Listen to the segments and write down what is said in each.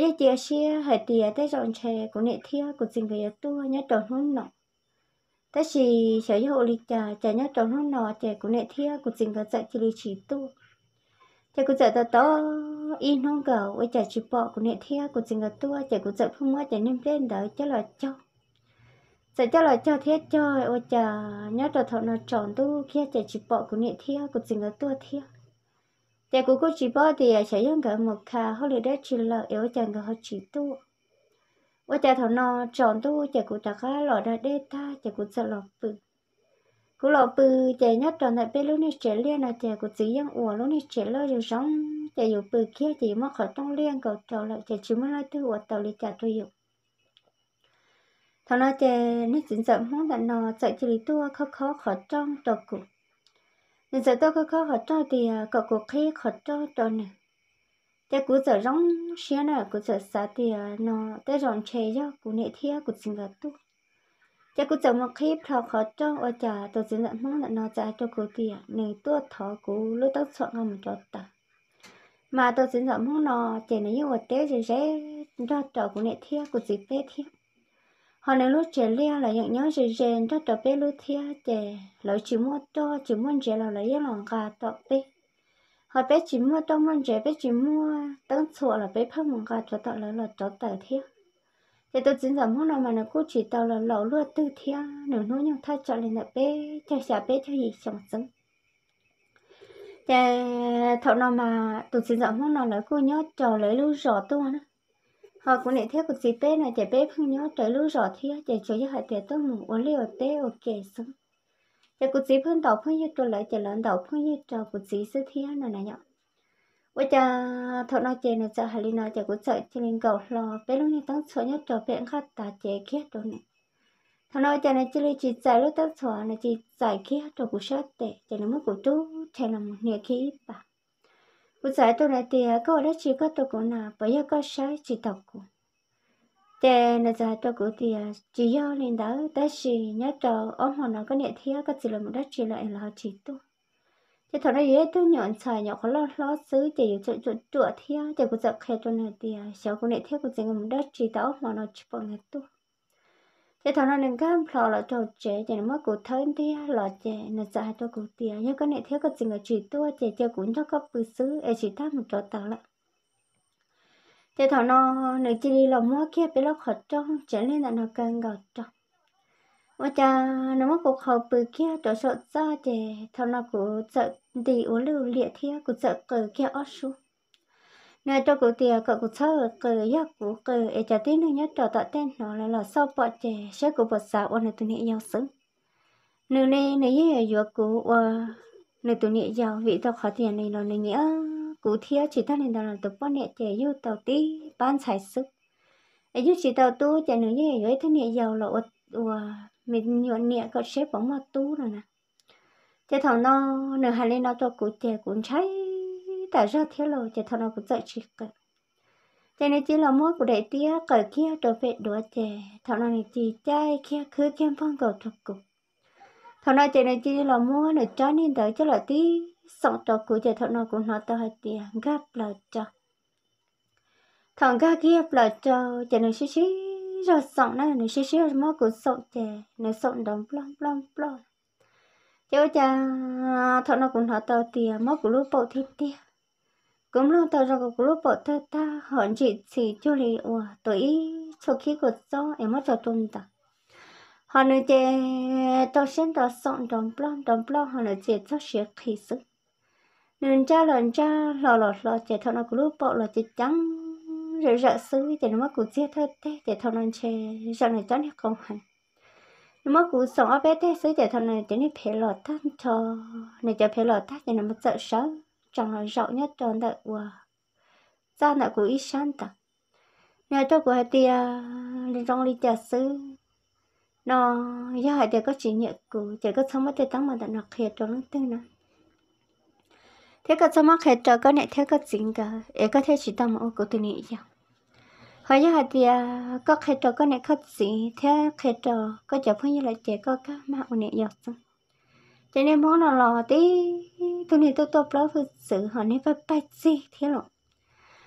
ye tia xia hệ tia tới dọn xe của nệ thia của sinh về tua nhớ tròn hôn nọ tới xì sở hữu hộ lý trà trà nhớ tròn hôn nọ chè của nệ thia của sinh về dạy chỉ lý chỉ tu chè của dạy ta to in hôn gầu với chè chỉ bọ của nệ thia của sinh về tua chè của dạy không mới chè nên bên đỡ cho là cho sẽ cho là cho thiết cho ôi chà nhớ trò thọ nó tròn tu kia chè chỉ bọ của nệ thia của sinh về tua thia แต่กูก็จีบอดีฉันยังกับมุกค่ะเขาเลยได้จีเลเอวจังกับเขาจีตู้ว่าแต่ถอนอจอนตู้แต่กูจะก็หลอดได้ท่าแต่กูจะหลอกปืนกูหลอกปืนแต่ nhất ตอนนั้นเป็นลูกนี่เฉลี่ยนะแต่กูจียังอ้วนลูกนี่เฉลี่ยอยู่สองแต่อยู่ปืนเคี้ยจีมาขอต้องเลี้ยงกับเราแล้วแต่ชิมอะไรตัวหัวเต่าลิจ่าตัวอยู่ถอนอแต่นี่สินสมห้องแต่นอใจจีตัวเขาเขาขอจ้องตัวกู giờ tôi có khóc hỗ trợ thì có à, cuộc khi hỗ trợ cho nè thế cú giờ rong xe nè cú giờ sa thì à, nó tới rong chơi cho cú nệ thia cú xin gặp tu thế cú giờ một khi thọ hỗ trợ ở nhà tôi xin gặp mong là nó trả cho cú thì à, nên tôi thọ cú lúc tóc sợ ngầm cho ta mà tôi xin gặp mong nó chỉ là như ở tế chỉ sẽ ra trò cú nệ thia cú chỉ tế thia họ nên lúc trẻ lia là những nhóm trẻ trẻ đó tập bé lúc thia trẻ lỡ chỉ mua to chỉ mua trẻ là lấy lòng gà tập bé họ bé chỉ mua to mua trẻ bé chỉ mua tăng sổ là bé phong mong gà cho tập lỡ là cho tập thia thì tôi chính giảm hôm nào mà nó cũng chỉ tao là lẩu luôn tư thia nếu nói những thay chọn lên là bé cho xả bé cho gì chẳng xứng thì thọ nào mà tôi chính giảm hôm nào là cô nhớ trò lấy lưu rõ tôi nữa họ cũng để theo cuộc gì Tết này chạy bếp không nhớ trời lưu rõ thì chạy chỗ cho họ chạy tôi mù uống liều tê ở kề xuống chạy cuộc gì phương đầu phương như tôi lại chạy lớn đầu phương như trò cuộc gì sẽ thi này này nhở bây giờ thọ nói chạy này chạy hà lý nói chạy cuộc chạy chạy lên cầu lò bé lúc này tăng số nhất trò bé khát ta chạy kia đồ này thọ nói chạy này chạy lên chỉ chạy lúc tăng số này chỉ chạy kia trò cuộc sát tệ chạy nó mất cuộc chú chạy làm nghề khí bạc uzai tu na tia ko ra chi ka to ko na pa ya ka sha chi to ko te na za to ko tia chi yo lin da ta shi nya to o ho na ka ne thia ka e chi lo mo ra chi chỉ en la chi tu te to na ye tu nyon cha nyo ko lo lo su te yu chu chỗ chu thia te ko za khe to na tia sha ko ne thia ko chi ngam ra chi ta o ho na chi pa ne tu thế thằng nó nên các lò là trò chế thì nó mới cụ thân thì lò chế nó sợ hai tôi cụ tiền nhưng cái này thiếu cái gì người chỉ tôi chế chơi cũng cho các bự xứ ấy chỉ thắc một chỗ tao lại thế thằng nó nếu chỉ đi lòng mua kia bị lóc khó trong trở nên là nó càng gọt trong mà cha nó mất cuộc họp bự kia chỗ sợ ra chế thằng nó cụ sợ đi uống rượu liệt thiệt cụ sợ cờ kia ớt xuống nơi tôi cũng tiệt cậu cụ sơ cờ giấc cũng cờ e chả tin nữa nhất trò tạ tên nó là là sau bỏ trẻ sẽ cũng bỏ xả ôn là tụi nhẹ nhau sớm nơi này nơi ấy ở cũng nơi tụi nhẹ giàu vị tao khó tiền này nó nơi nghĩa cụ thiếu chỉ ta nên là tụi bọn nhẹ trẻ yêu tàu tí ban xài sức ấy chứ chỉ tàu tu chả nơi ấy ấy thế nhẹ giàu là mình nhuận nhẹ cậu xếp bóng mà tu rồi nè thế thằng nó nửa hà lên nó cho cụ trẻ cũng cháy ta ra thiếu lầu chỉ thằng nào cũng dậy chỉ cả cho nên chỉ là mỗi của đại tía cởi kia trở về đũa chè thằng nào này chỉ chay kia cứ kem phong vâng cầu thật cục thằng nào chỉ nên chỉ là mỗi này cho nên tới cho là tí sống trò của chỉ thằng nào cũng nói tao hay tiền gấp là cho thằng gà kia là cho chỉ nên xí xí rồi sống này này xí xí rồi mỗi của sống chè này sống đóng plom plom plom cháu cha thằng nào cũng nói tao tiền mỗi của lúc bộ thịt tiền cũng lo tao rằng group bỏ ta ta hận chị chỉ cho lì ủa tới cho khi có gió em mất cho tuần ta họ nói chè tôi xem tôi sọn đòn plon đòn plon họ nói chè cho sẽ khi sức nên cha lần cha lò lò lò chè thằng nó group bỏ lò chè trắng rồi rợ sư chè nó mất cụ chết thơ thế chè thằng nó chè giờ này chắc nó không hành nó mất cụ sống ở bé thế sư chè thằng này chè nó phải lọt thắt cho này cho phải lọt thắt chè nó mất sợ sớm trong lòng rộng nhất tròn đợi của gia nợ của ít sẵn tạc nhà tôi của hai tia lên trong lý trà sứ nó do hai tia có chỉ nhựa của chỉ có sống mất tới tăng mà tận nọ khía tròn lưng tương nè thế có sống mất khía tròn có nẹ thế các chính cả ấy có thể chỉ mà ô của tôi nghĩ rằng hồi giờ hai tia có khía tròn có nẹ có gì thế khía tròn có chở phương như là chỉ có các mà của nẹ dọc xong cho nên món nào lò tí tôi này tôi tôi bớt với sự họ nên phải bắt gì thế rồi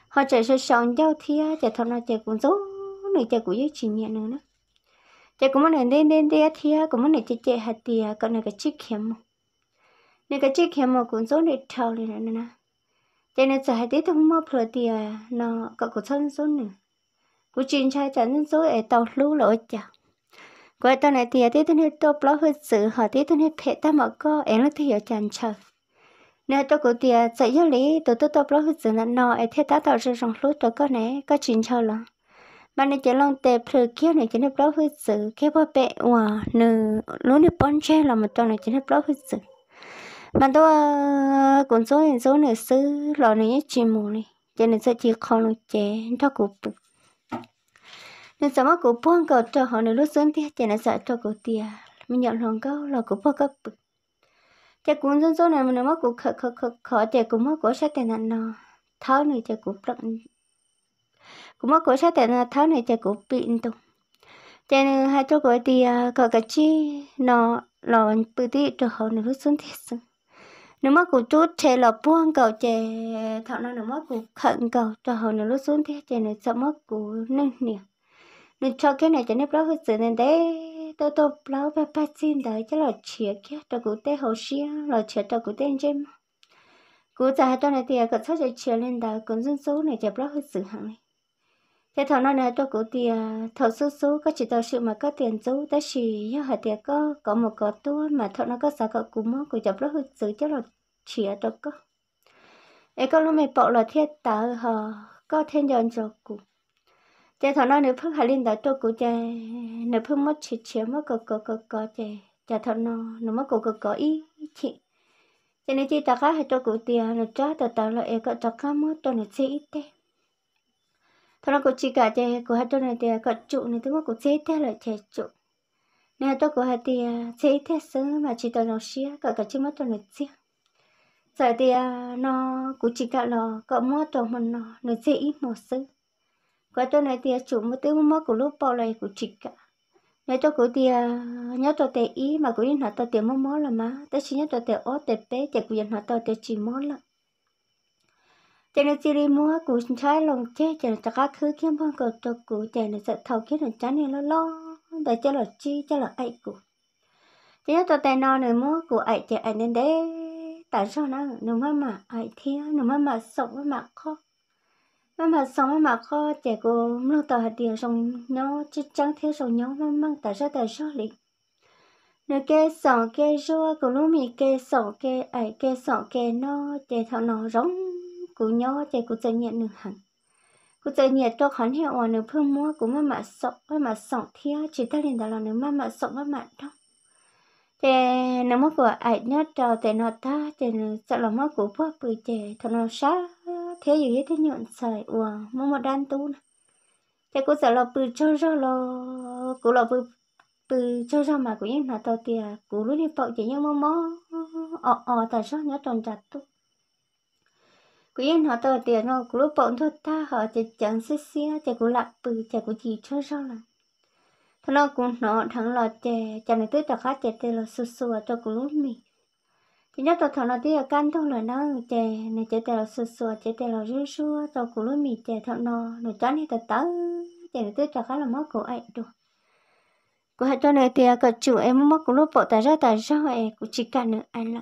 họ chạy sẽ sống giao thì à, chạy thằng nào chạy cũng dốt này chạy cũng dốt chỉ nhẹ nữa nữa chạy cũng muốn này đến đến đây thì à, cũng muốn này chạy chạy hạt thì à, còn này cái chiếc kiếm mà này cái chiếc kiếm mà cũng dốt này thâu này nữa nè cho nên chạy hạt thì tôi không mua phải thì nó có cũng thân dốt nữa cũng chuyện chạy chẳng dốt ở tàu lú lỗi chả Cô ta này thì tí tên này tôi lỡ hơi giữ họ tí tên hết phê ta mở cô em nó thì hiểu chẳng chờ. Nếu tôi cũng thì dạy giáo lý tụi tôi tốt lỡ hơi sự là nó em thế ta tạo ra rộng lúc tụi cô này có chuyện cho lòng mà này chỉ long tệ phơi kia này chỉ nếp lót hơi sự kia bao bẹ hòa nừ lúa nếp bón che là một tuần này chỉ nếp lót hơi sự bạn tôi ờ, cũng số số nữa sư lò này chỉ mù này chỉ nửa sẽ chỉ không lục chế cho cụ nên sao mà cô buông cầu cho họ nếu lúc sớm thì chỉ là sợ cho cô tiền à. mình nhận lòng câu là cô bao cấp bực chắc cũng dân số này mình mà cô khờ khờ khờ khờ thì cũng mất cô sẽ tiền nạn nó tháo này chắc cũng rất cũng mất cô sẽ tiền nạn tháo này chắc cũng bị tung cho nên hai chỗ cô thì có à, cái chi nó là bự tí cho họ nếu lúc sớm thì nếu mà cô chút chè là buông cầu chè thọ nó nếu mà cũng khẩn cầu cho họ nếu lúc sớm thì chè này sợ mất cô nên nhiều nên cho cái này cho nên bao hết sự nên thế, tôi tôi bao bao bao xin đấy cho là chia kia cho cụ tế hồ xia là chia cho cụ tế anh mà cụ già hai tuần này thì có sáu giờ chia lên đó cũng dân số này cho bao hết sự hàng này thế thằng nó này tôi cụ thì thầu số số có chỉ tạo sự mà có tiền số tới chỉ nhớ hai tiền có có một có tua mà thằng nó có sáu có cúm mó cụ cho bao hết sự cho là chia cho cơ ấy con lúc mày bỏ là thiết tạo họ có thêm dọn cho cụ chế thọ nó nếu phước hà linh đã cho cụ chế nếu phước mất chỉ chiếm mất cờ cờ cờ cờ chế chế thọ nó nó mất cờ cờ cờ ý chị chế nếu chị tao cá hay cho cụ tiền nó cho tao tao lo e cỡ cho cá mất cho nó chế ít thế thọ nó cụ chỉ cả chế cụ hay cho nó tiền cỡ trụ này thứ mất cụ chế thế là chế trụ nếu tôi cụ hay tiền chế thế sớm mà chỉ tờ nó xía cỡ cỡ chỉ mất cho nó xía giờ thì nó cụ chỉ cả là cỡ mất cho mình nó nó dễ ít một sự cái tôi này thì chủ mới tới mua của lúc bao này của chị cả nếu tôi cứ thì nhớ tôi tệ ý mà cứ yên họ tôi tiền mua là má tôi chỉ nhớ tôi tệ ót tệ bé chỉ cứ yên họ tôi tệ chỉ mua là cho nên chỉ đi mua của trái lòng chết cho nên các thứ kiếm phong cầu tôi của cho nên sợ thầu kiếm được chán nên lo lo để cho là chi cho là ai của chỉ nhớ tôi tệ no này mua của ai chạy ai nên đấy tại sao nó nó mà mà ai thiếu, nó mà mà sống mà khó mà mà sống mà có trẻ cô lúc tàu hạt tiền xong nó chứ chẳng thiếu xong nhau mà mang tại sao tại sao lịch nếu cái sọ cái rô của lúc mình cái sọ cái ấy cái sọ cái nó trẻ thọ nó rống của nhau trẻ của trời nhận được hẳn cô chơi nhẹ cho hắn hiệu hòa à, nếu phương mua của mà mà sọ mà mà sọ thiếu chỉ ta liền đó là nếu mà mà sọ mà mà đâu trẻ nó mất của ấy nhớ trò trẻ nó ta trẻ sợ là mất của bố bự trẻ thọ nó sao thế gì hết thế nhọn sợi ủa mua một đan tu nè thế cô sợ là bự cho cho lo cô là bự bự cho cho mà cô yên là tao tiệt cô luôn đi bậu chỉ như mò mò ờ ờ tại sao nhớ tròn chặt tu cô yên họ tao tiệt nó cô lúc bậu thôi ta họ chỉ chẳng xí xía chỉ cô lạc bự chỉ cô chỉ cho cho là thằng nó cũng nó thằng là chè chè này tới đặc khác chè tê là sù sù cho cô lúc mình chỉ nhất tao thằng nào đi ở căn thông là nó chè này chè tao sờ sờ chè tao rú rú tao cũng luôn mì chè thằng nó nó chán thì tao tớ chè nó tới chả khá là mất của anh rồi, của hai tuần này thì à, cả chủ em mất của lúc bộ tài ra tài ra ấy cũng chỉ cả nữa anh là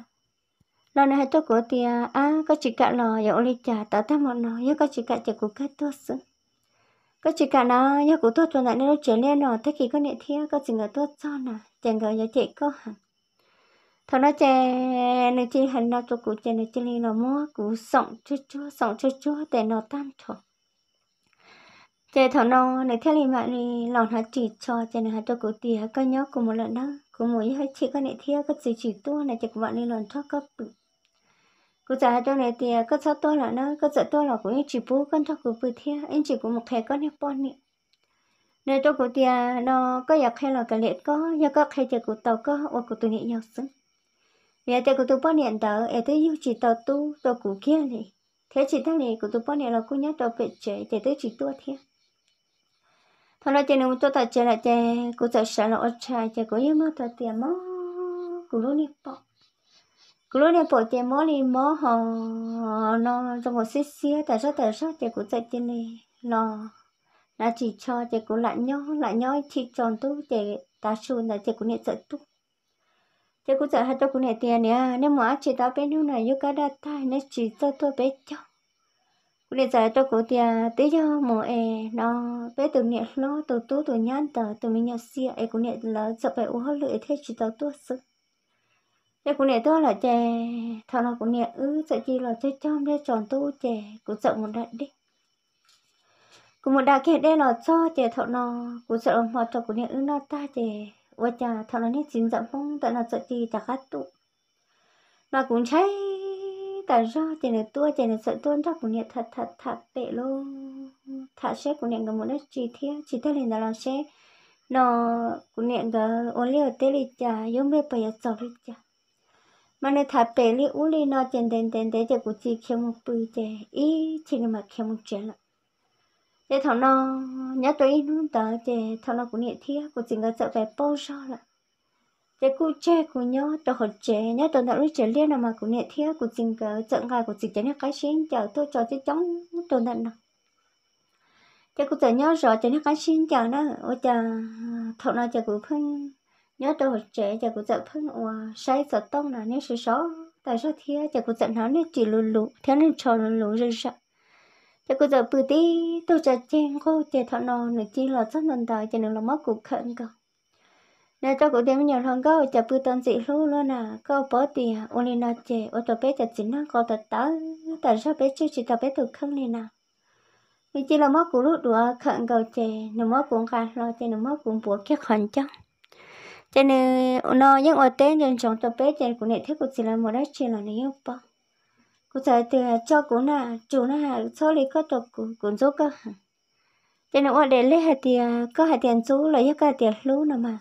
lần này hai tuần của thì à, à có chỉ cả lò dạo ly trà tao tham một nó nhớ có chỉ cả chè của cái tốt sớm có chỉ cả à, nó nhớ của tốt tuần này nó chuyển lên nó thế khi có nhẹ thiên có chỉ người tốt cho nè chè người nhớ chạy có hàng thọ nó chè nó chỉ hành nó cho cụ chè nó chỉ li nó mua cụ sống chúa chúa sống chúa chúa để nó tan thọ chè thọ nó này theo li mà này lòng hạt chỉ cho chè này hạt cho cụ tì hạt nhớ cụ một lần đó cùng mỗi hai chị con này theo các chị chỉ tua này chè của bạn này lòng thoát các bự cụ già cho này thì các cháu tôi là nó các cháu tôi là cụ anh chị bố con cho cụ bự theo anh chỉ cụ một khe con này bọn này nên cho cụ tia nó có giặc hay là cái lệ có, nhà có khe chơi cụ tàu có, hoặc cụ tụi nhẹ nhau xứng nhà ta cũng tu bao niệm đó ở tới yêu chỉ tao tu tao cũng kia này thế chỉ thằng này cũng tu bao niệm là cũng nhớ tao bị chế để tới chỉ tu thế thằng nào chơi nếu tôi ta chơi là chơi cũng sợ sợ là ớt trai chơi cũng yêu mất tao tiền mất cũng luôn đi bỏ cũng luôn đi bỏ tiền mất đi mất họ nó trong một xíu xíu tại sao tại sao chơi cũng chơi chơi này nó là chỉ cho chơi cũng lại nhó lại nhó chỉ tròn tu chơi ta xuân là chơi cũng niệm sợ tu thế cũng sợ hai tôi cũng nè tiền nè nếu mà chị tao bên lúc này yêu cái đặt tay nên chỉ cho tôi bé cho cũng để giờ tôi cũng tiền tí cho mồ e nó bé từ nhẹ nó từ tú từ nhăn tờ từ mình nhớ xia e cũng nhẹ là sợ phải uống hơi lưỡi thế chị tao tôi sợ thế cũng nhẹ tôi là trẻ thằng nó cũng nhẹ ư sợ chi là chơi chom để chọn tu trẻ, cũng sợ một đại đi cũng một đại kia đây là cho trẻ thọ nó cũng sợ một cho cũng nhẹ ư nó ta trẻ 我家他那里金掌风在那这地打哈都，那公差但是这里多这里这多那公也他他他背喽，他些公也个么那几天几天里那那些，那公也个我了得里家有没不要走里家。mà nó nhận mà cũng sợi nó thà bể li u li nó tiền tiền tiền tiền tiền cũng chỉ kêu một bự tiền ý chỉ nó mà kêu một chuyện thế thằng nó nhớ tới luôn tớ thế thằng nó cũng nhẹ thiết cũng chỉ ngờ sợ về bao giờ là thế cô che của nhớ tôi học trẻ nhớ tôi đã lúc trẻ liên là mà cũng nhẹ thiết cũng chỉ ngờ sợ ngài cũng chỉ chả nhớ cái xin chờ tôi cho cái chống tôi nhận nào thế cô tự nhớ rồi cho nó cái xin chờ nó ôi chờ thằng nó chờ cũng phân nhớ tôi học trẻ chờ cũng sợ phân ủa sai sợ tông là nhớ sự xấu tại sao thế chờ cũng sợ nó nên chỉ lù lù thế nên chờ lù lù rồi sợ cho cô giờ bự tí tôi trả chen cô trẻ thọ nọ nữa chỉ là sắp lần tới cho nên là mất cuộc khẩn cơ nè cho cô thêm nhiều hơn cơ trả bự tông dị lú luôn à cô bỏ tiền à, ôn lên nó trẻ ô tô bé trả chính nó cô thật tớ tại sao bé chưa chỉ tao bé được khẩn lên à, vì chỉ là mất cuộc lúc đùa khẩn cầu trẻ nó mất cuộc khả lo trẻ nó mất cuộc bùa kia khẩn chắc cho nên nó những ở tên trên trong tập bé trẻ của này thế cũng chỉ là một đất chỉ là nếu bao cô giờ từ cho cô na chủ na hà cho lấy các tập cuốn dốc cơ cho nên ở đây lấy hạt tiền có hạt tiền số là giấc cái tiền lú nè mà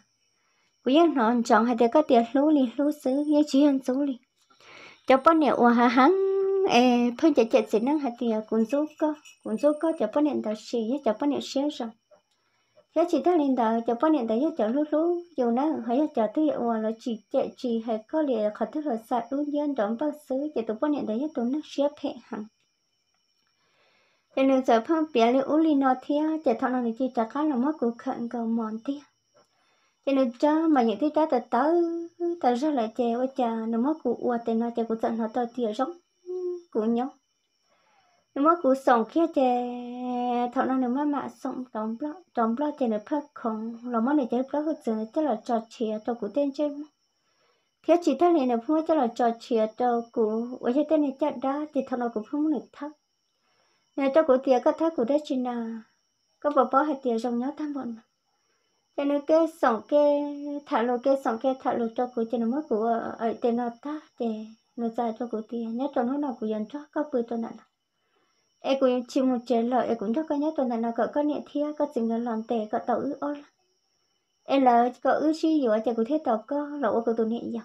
cô giấc nó chọn hạt tiền có tiền lú liền lú xứ giấc chỉ ăn số liền cho bọn này ở hà hắn ê thôi chạy chạy xin năng hạt tiền cuốn dốc cơ cuốn dốc cơ cho bọn này đặt xì cho bọn này xé rồi chỉ ta linh đạo cho bao nhiêu thấy cho lúc lúc dù nó hay là cho tôi mà là chỉ chạy chỉ hay có lẽ khó thức là sạch luôn dân đóng bác sĩ chỉ tụ bao nhiêu đấy tụ nó xếp hệ hàng cho nên giờ phong bé liệu uli nó thia chỉ thằng nào chỉ trả cá là mất cuộc khẩn cầu mòn thia cho nên cho mà những thứ trái từ tớ tớ ra lại chè ôi chà nó mất cuộc uo tên nó chè cũng giận nó tớ thia giống cũng nhau nếu mà cú sống kia chè thọ nó nếu mà mà sống trong blog trong blog chè nó phát không lòng mà này chè blog hết giờ chắc là trò chia, cho cú tên chơi mà kia chỉ thằng này nếu không chắc là trò chia, cho cú ở trên tên này chắc đã thì thằng nào cũng không được thấp nếu cho cú tiền các thác cú đấy chỉ là các bà bó hạt tiền trong nhớ tham bọn cho nên cái sống cái thả lô cái sống cái thả lô cho cú chè nó mất cú ở tên nó ta chè nó dài cho cú tiền nhớ cho nó nào cú dành cho các bữa cho nạn em cũng chỉ một chế lợi em cũng rất có nhất tuần là cỡ có niệm thia có chừng là làm tệ cỡ tàu ư ôn em là cỡ ư chi dù chạy cũng thế tàu cơ lỗ của tụi nhẹ giờ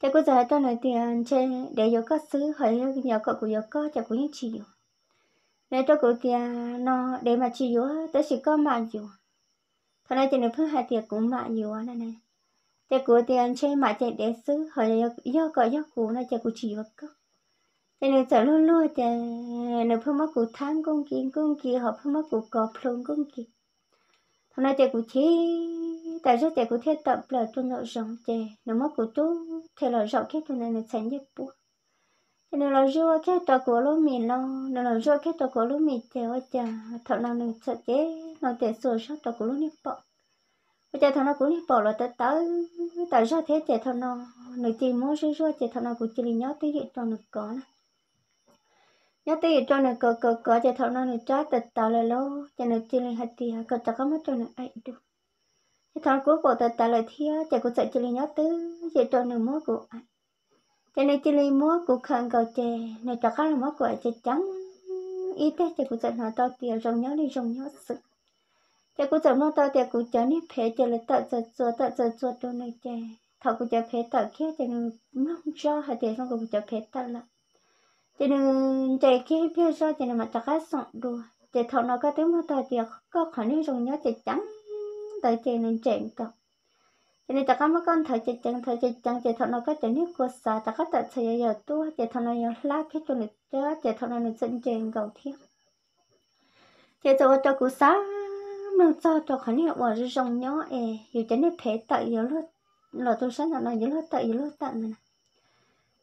chạy cũng giờ tao nói tiền chế để cho các sứ hỏi nhờ cỡ của giờ có chạy cũng nhẹ chi dù nếu cho cụ tiền nó để mà chi dù tới chỉ có mà dù thằng này thì nó phương hai tiền cũng mà dù này này chạy cụ tiền chế mà chạy để sứ hỏi giờ cỡ giờ cụ nó chạy cũng chỉ vật cơ nên sợ luôn luôn thì nó phải mất cụ tháng công kỳ công kỳ họ phải mất cụ cọp luôn công kỳ hôm nay thì cụ chế tại sao thì cụ thiết tập là tôi nó rộng thì nó mất cụ tu thì là rộng cái tôi này nó tránh được bu thì nó là rửa cái tòa của lũ mình lo nó là rửa cái tòa của lũ mình thì ở nhà thọ nào nó sợ nó để sửa sát tòa của lũ nước bọ bây giờ thọ nó cũng bọ là tới tới tại sao thế thì thọ nó nó chỉ muốn rửa rửa thì thọ cũng chỉ nhớ tới hiện toàn nó có nhớ tới cho nó cờ cờ cờ cho thằng nó nó trái tật tạo lại lô cho nó chỉ lên hạt thì cờ cho có mất cho nó ai được cho thầu cuối bộ tật tạo lại thia cho cô sợ chỉ lên nhớ thứ, cho cho nó múa của ai cho nên chỉ lên múa của khăn cầu chè nó cho có là múa của ai chè trắng ít tế cho cô sợ nó to tiền rồng nhớ đi rồng nhớ sự cho cô sợ nó to tiền cô chở nếp phê cho là tật giật giật tật giật giật cho nó chè thằng cô chở phê tật kia cho nó mong cho hạt tiền xong cô chở phê tật lại cho nên chạy khi phía sau cho nên mà chắc hết sọn đùa chạy thọ nó có tiếng mà tao thì có khả năng dùng nhớ chạy trắng tới chạy nên chạy cọc cho nên chắc mà con thấy chạy trắng thấy chạy trắng chạy thọ nó có chạy nước cốt xa chắc hết tại chạy giờ tu chạy thọ nó giờ la khi cho nên chớ chạy thọ nó nên dẫn chạy gầu thiết chạy thọ cho cú sáng nó cho cho khả năng bỏ ra dùng nhớ ấy dù chạy nên phải tại giờ lúc lo tôi sáng nào giờ lúc tại giờ lúc tận này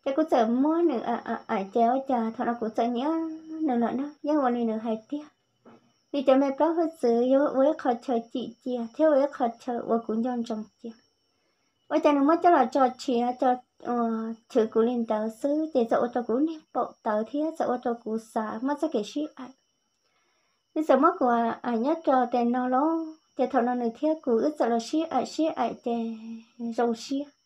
cho cũng sợ mua nữa à à à chéo chà thằng nào cũng sợ nhớ nữa nữa nữa nhưng này nữa hay tiếc vì cho mẹ có hơi sự yếu với khó chờ chị chia theo với khó chờ và cũng dọn trong chia và cho nó mất cho là cho chia cho ờ, chữ của linh tàu sư để cho ô tô của nè bộ tàu thiết cho ô tô của xả mất sẽ cái ship ạ nên sợ mất của à nhất cho tên nó lo để thằng nào này thiết của ít sợ là ship ạ ship ạ để dầu ship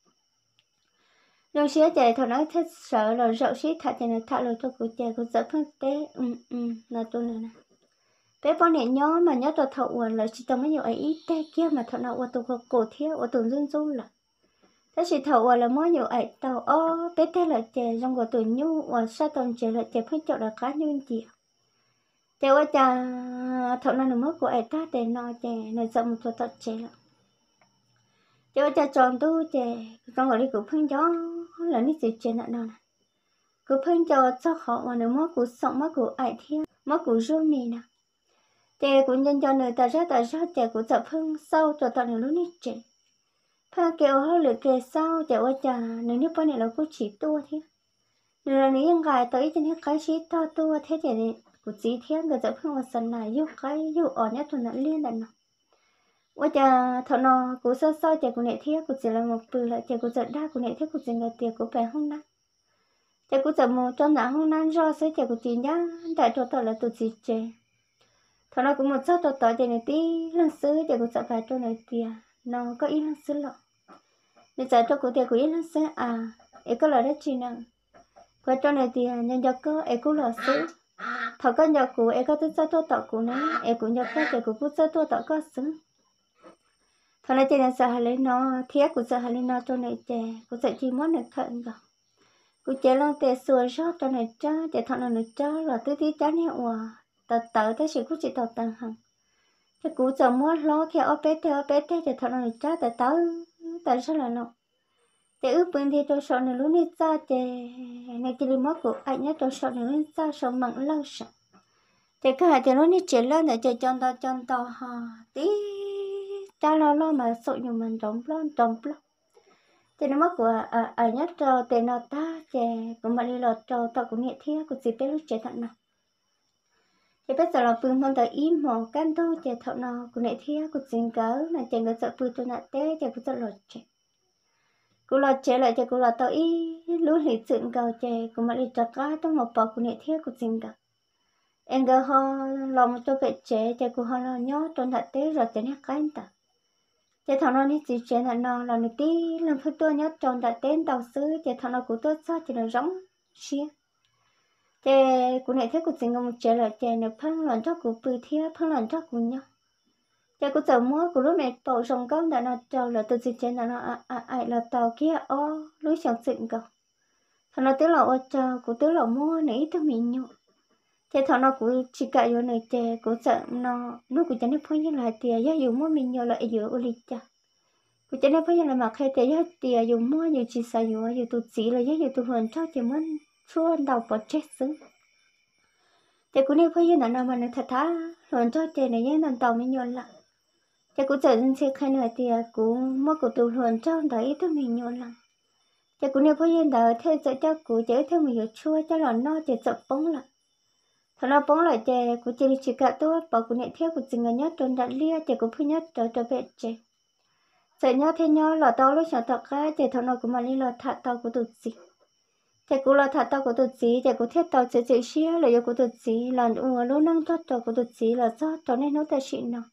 有时在头脑他少了少些，他才能套路 cho cụ trẻ thích sợ xí rồi cũng phương tế ừ ừ là tôi này nè bé bọn này nhớ mà nhớ tao thọ uẩn là chỉ tao mới nhiều ấy ít tay kia mà thọ nào uẩn tao có cổ thiết uẩn tao run run là thế chỉ thọ uẩn là mỗi nhiều ấy tao ô bé thế là trẻ trong của tụi nhu uẩn sao tao trẻ là trẻ phân chậu là cá nhân chị trẻ qua cha thọ nào nó mất của ấy ta để nó trẻ nó sợ một tụi tao trẻ là trẻ qua cha tròn tu trẻ trong người đi cũng phương chó hôn là nít dưới trên nạn nè, cứ phân cho cho họ mà nếu mất cuộc sống mất cuộc ai thiên mất cuộc rô mì nè tệ cũng nhân cho nơi ta ra ta ra tệ cũng tập phân sau cho tao nếu lúc nít trên pha kêu hơi lửa kề sau tệ qua trà nếu như bên này là cô chỉ tua thế nếu là những gái tới trên hết cái chỉ to tua thế thì của chỉ thiên người tập phân vào sân này yêu cái yêu ở nhất tuần liên đàn nào ว่าจะทนอกูซ้อซ้อจะกูเนี่ยเทียกูจะละงกปืนละจะกูจะได้กูเนี่ยเทียกูจะเงาเตียกูไปห้องนั้นจะกูจะมูจ้องหน้าห้องนั้นรอเสียจะกูจีนย่าได้ตัวต่อละตัวจีเจทนอกูหมดซ้อตัวต่อจะเนี่ยตีลังซื้อจะกูจะไปตัวเนี่ยเตียน้องก็อีลังซื้อหรอกเนี่ยจะตัวกูเตียกูอีลังซื้ออ่ะเอ็ก็เลยได้จีนังกูตัวเนี่ยเตียยังยกก็เอ็กูหล่อซื้อ thật có nhờ cụ em có tính cho tôi tọt cụ nó em cũng nhờ có để cụ cũng cho tôi tọt có xứng thôi nó chơi nên sợ lấy nó thiết cũng sợ lấy nó cho này chè của sợ chỉ món này khẩn rồi của chè long tè xuôi rót cho này chớ chè thọ nó này chớ là tới tí chán hiệu hòa tờ tờ tới sự cũng chỉ tờ tờ hằng cái cú giờ mua lo theo ở bé theo ở bé thế để thọ này chớ tờ tớ tại sao là nó để ướp bên thì tôi sợ này lúc này ra chè này chỉ lấy món của anh nhất tôi sợ này lúc ra sợ mặn lâu sợ thì cái hạt thì lúc này chè lên để chơi chọn to chọn to ha tí cha lo lo mà sợ nhiều mình trống lo trống lo thì nó mất của ở ờ, ở ờ, nhất trò tên nó ta chè của mình đi lọt trò tao cũng nhẹ thiên của dịp biết lúc chế tận nào thì bây giờ là phương phong tới im mỏ can thô chè thọ nó của nghệ thiên của chính cớ là chè người sợ phương tôi nạ tê chè của sợ lọt chè cô lo chế lại chè của lo tao y lúc lịch sự cầu chè của mình đi chặt cá trong một bò của nghệ thiên của chính cớ em gỡ ho lòng cho vệ chế chè của họ lo nhó trong thật tế rồi chè nhắc cái ta chế thằng nó đi chỉ chế thằng nó là nó tí làm phải tôi nhớ tròn đã tên đầu sư chế thằng nó cũng tốt sao chỉ nó rỗng xia chế cũng này thế cũng chỉ ngông chế là chế nó phân loạn cho của bự thia phân loạn cho của nhau chế cũng giờ mua của lúc này tổ rồng con đã nó trâu là từ chỉ chế là nó à à à là tàu kia ô lối chẳng dựng cả thằng nó tứ là ô trâu cũng tứ là mua nãy tôi mình nhộn thế thằng nó cũng chỉ cả vô nơi chè cũng sợ nó nó cũng chẳng nên phơi như là tiền giá dùng mỗi mình nhiều loại giữa ô lịch cha cũng chẳng nên phơi như là mặc hay tiền giá tiền dùng mua nhiều chỉ sợ dù dù tụ chỉ là giá dù tụ hồn cho chỉ muốn chua đầu bỏ chết xứ thế cũng nên phơi như là nào mà nó thật thà hồn cho tiền này những thằng tàu mình nhờ lại thế cũng sợ nên sẽ khai nữa tiền cũng mỗi cũng tụ hồn cho đấy tôi mình nhờ lại thế cũng nên phơi như là thế sợ cho cũng chế theo mình hiểu chua cho là nó chỉ sợ bóng lại thằng nó bóng lại chè của chị chỉ cả tôi bảo của nhẹ theo của chị người nhất trốn đã lia chè của phu nhất trở trở về chè sợ nhau thế nhau là tao lúc sáng tạo ra chè thằng nó của mà đi là thả tao của tụt gì chè của là thả tao của tụt gì chè của thiết tao chè chè xia là yêu của tụt gì là uống lúc năng thoát tao của tụt gì là sao tao nên nó ta chị nào